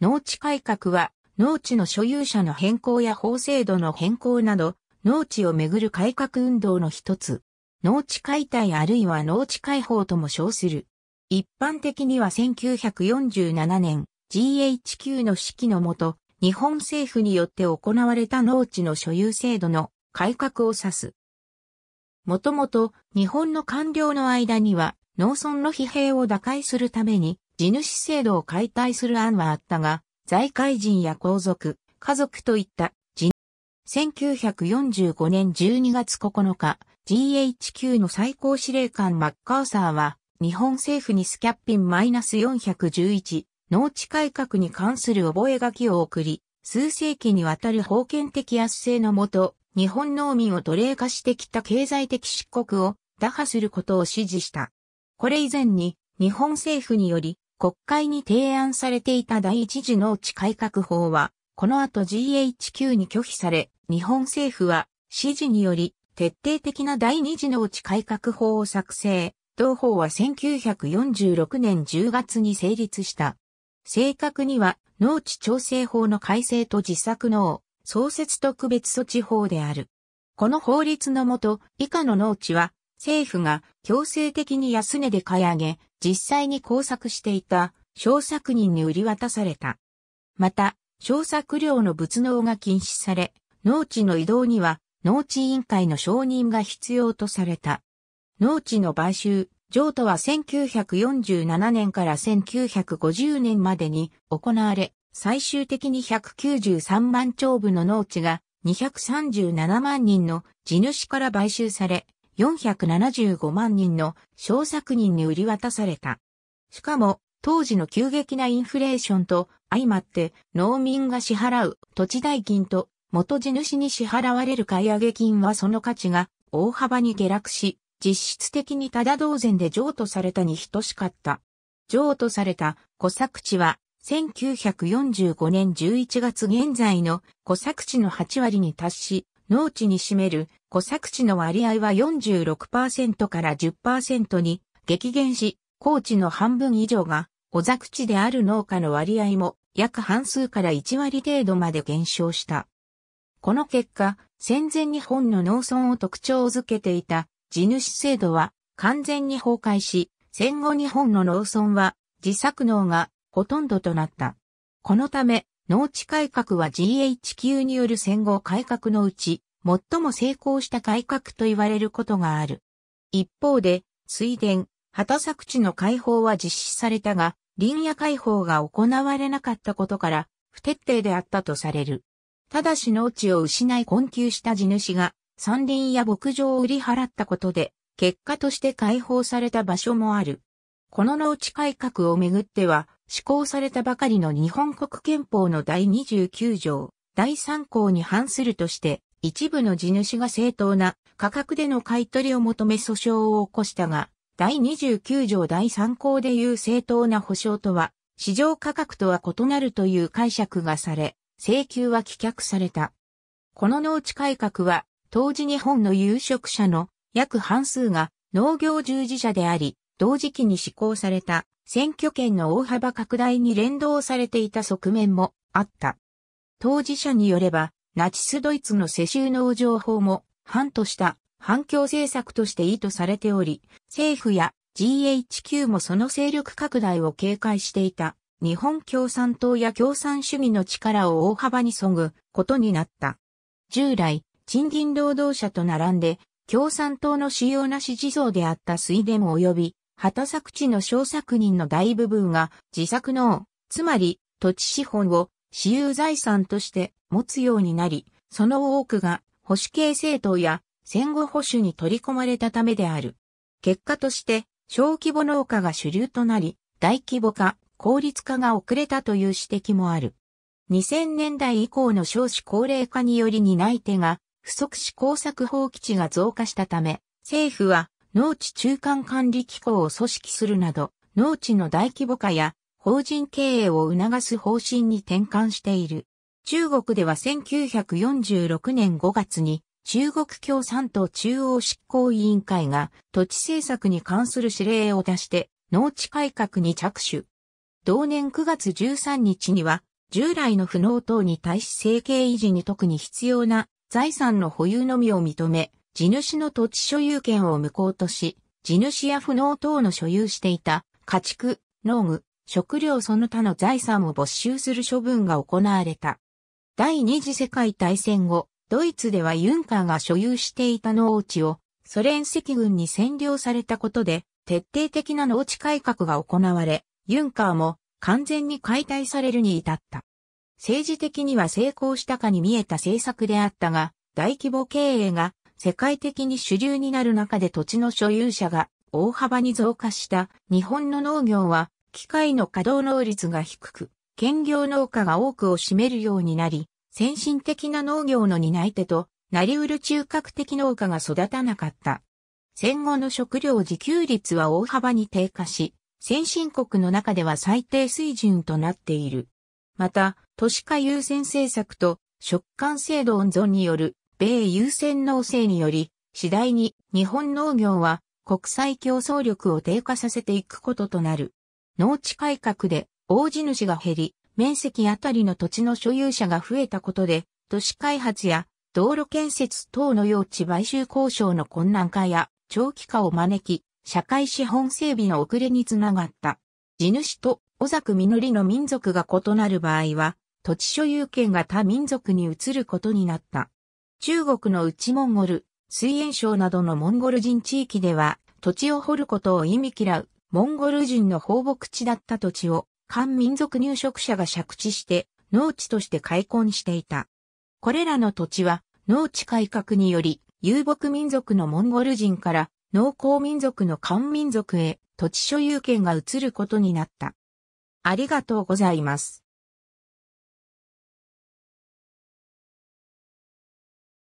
農地改革は、農地の所有者の変更や法制度の変更など、農地をめぐる改革運動の一つ。農地解体あるいは農地解放とも称する。一般的には1947年、GHQ の指揮のもと、日本政府によって行われた農地の所有制度の改革を指す。もともと日本の官僚の間には農村の疲弊を打開するために地主制度を解体する案はあったが、財界人や皇族、家族といった地1945年12月9日、GHQ の最高司令官マッカーサーは、日本政府にスキャッピン -411 農地改革に関する覚書を送り、数世紀にわたる封建的圧政のもと、日本農民を奴隷化してきた経済的失国を打破することを指示した。これ以前に日本政府により国会に提案されていた第一次農地改革法は、この後 GHQ に拒否され、日本政府は指示により徹底的な第二次農地改革法を作成。同法は1946年10月に成立した。正確には農地調整法の改正と自作農、創設特別措置法である。この法律のもと、以下の農地は、政府が強制的に安値で買い上げ、実際に工作していた小作人に売り渡された。また、小作料の仏能が禁止され、農地の移動には農地委員会の承認が必要とされた。農地の買収、譲渡は1947年から1950年までに行われ、最終的に193万丁部の農地が237万人の地主から買収され、475万人の小作人に売り渡された。しかも、当時の急激なインフレーションと相まって農民が支払う土地代金と元地主に支払われる買い上げ金はその価値が大幅に下落し、実質的にただ同然で譲渡されたに等しかった。譲渡された小作地は1945年11月現在の小作地の8割に達し、農地に占める小作地の割合は46%から10%に激減し、高地の半分以上が小作地である農家の割合も約半数から1割程度まで減少した。この結果、戦前日本の農村を特徴づけていた地主制度は完全に崩壊し、戦後日本の農村は自作農がほとんどとなった。このため、農地改革は GHQ による戦後改革のうち、最も成功した改革と言われることがある。一方で、水田、畑作地の開放は実施されたが、林野開放が行われなかったことから、不徹底であったとされる。ただし農地を失い困窮した地主が、山林や牧場を売り払ったことで、結果として解放された場所もある。この農地改革をめぐっては、施行されたばかりの日本国憲法の第29条、第3項に反するとして、一部の地主が正当な価格での買取を求め訴訟を起こしたが、第29条第3項でいう正当な保証とは、市場価格とは異なるという解釈がされ、請求は棄却された。この農地改革は、当時日本の有職者の約半数が農業従事者であり、同時期に施行された選挙権の大幅拡大に連動されていた側面もあった。当事者によれば、ナチスドイツの世襲農場法も、反とした反共政策として意図されており、政府や GHQ もその勢力拡大を警戒していた。日本共産党や共産主義の力を大幅にそぐことになった。従来、賃金労働者と並んで、共産党の主要な支持層であった水田及び畑作地の小作人の大部分が自作農、つまり土地資本を私有財産として持つようになり、その多くが保守系政党や戦後保守に取り込まれたためである。結果として小規模農家が主流となり、大規模化、効率化が遅れたという指摘もある。2000年代以降の少子高齢化により担い手が不足し工作放棄地が増加したため、政府は農地中間管理機構を組織するなど、農地の大規模化や法人経営を促す方針に転換している。中国では1946年5月に中国共産党中央執行委員会が土地政策に関する指令を出して農地改革に着手。同年9月13日には従来の不能等に対し政計維持に特に必要な財産の保有のみを認め、地主の土地所有権を無効とし、地主や不能等の所有していた家畜、農具、食料その他の財産を没収する処分が行われた。第二次世界大戦後、ドイツではユンカーが所有していた農地をソ連赤軍に占領されたことで徹底的な農地改革が行われ、ユンカーも完全に解体されるに至った。政治的には成功したかに見えた政策であったが、大規模経営が世界的に主流になる中で土地の所有者が大幅に増加した日本の農業は機械の稼働能率が低く、兼業農家が多くを占めるようになり、先進的な農業の担い手となりうる中核的農家が育たなかった。戦後の食料自給率は大幅に低下し、先進国の中では最低水準となっている。また、都市化優先政策と食感制度温存による米優先農政により、次第に日本農業は国際競争力を低下させていくこととなる。農地改革で大地主が減り、面積あたりの土地の所有者が増えたことで、都市開発や道路建設等の用地買収交渉の困難化や長期化を招き、社会資本整備の遅れにつながった。地主と小作実の民族が異なる場合は、土地所有権が他民族に移ることになった。中国の内モンゴル、水炎省などのモンゴル人地域では、土地を掘ることを意味嫌う、モンゴル人の放牧地だった土地を、漢民族入植者が借地して、農地として開墾していた。これらの土地は、農地改革により、遊牧民族のモンゴル人から、農耕民族の漢民族へ、土地所有権が移ることになった。ありがとうございます。